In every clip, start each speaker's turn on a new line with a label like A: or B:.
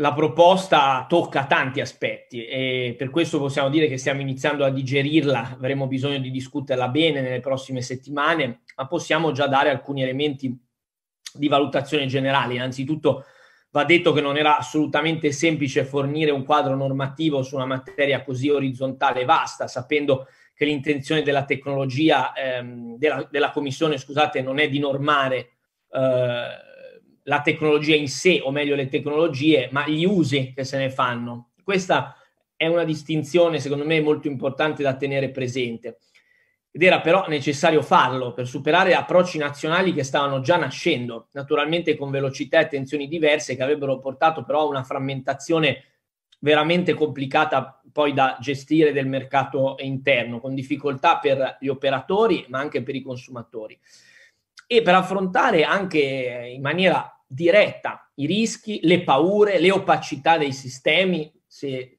A: la proposta tocca tanti aspetti e per questo possiamo dire che stiamo iniziando a digerirla, avremo bisogno di discuterla bene nelle prossime settimane, ma possiamo già dare alcuni elementi di valutazione generale. Innanzitutto va detto che non era assolutamente semplice fornire un quadro normativo su una materia così orizzontale e vasta, sapendo che l'intenzione della tecnologia, ehm, della, della Commissione, scusate, non è di normare. Eh, la tecnologia in sé, o meglio le tecnologie, ma gli usi che se ne fanno. Questa è una distinzione, secondo me, molto importante da tenere presente. Ed era però necessario farlo per superare approcci nazionali che stavano già nascendo, naturalmente con velocità e tensioni diverse che avrebbero portato però a una frammentazione veramente complicata poi da gestire del mercato interno, con difficoltà per gli operatori ma anche per i consumatori. E per affrontare anche in maniera diretta i rischi, le paure, le opacità dei sistemi, se,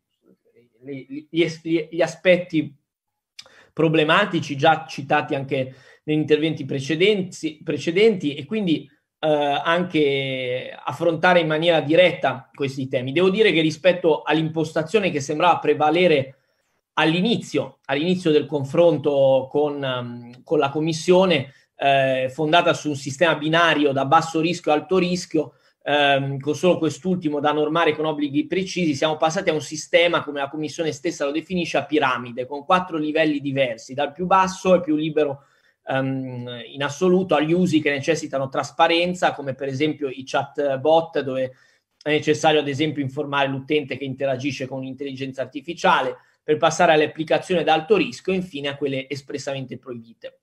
A: gli, gli, gli aspetti problematici già citati anche negli interventi precedenti, precedenti e quindi eh, anche affrontare in maniera diretta questi temi. Devo dire che rispetto all'impostazione che sembrava prevalere all'inizio, all'inizio del confronto con, ehm, con la Commissione, eh, fondata su un sistema binario da basso rischio e alto rischio, ehm, con solo quest'ultimo da normare con obblighi precisi, siamo passati a un sistema, come la Commissione stessa lo definisce, a piramide, con quattro livelli diversi, dal più basso e più libero ehm, in assoluto agli usi che necessitano trasparenza, come per esempio i chat bot, dove è necessario ad esempio informare l'utente che interagisce con l'intelligenza artificiale, per passare alle applicazioni ad alto rischio e infine a quelle espressamente proibite.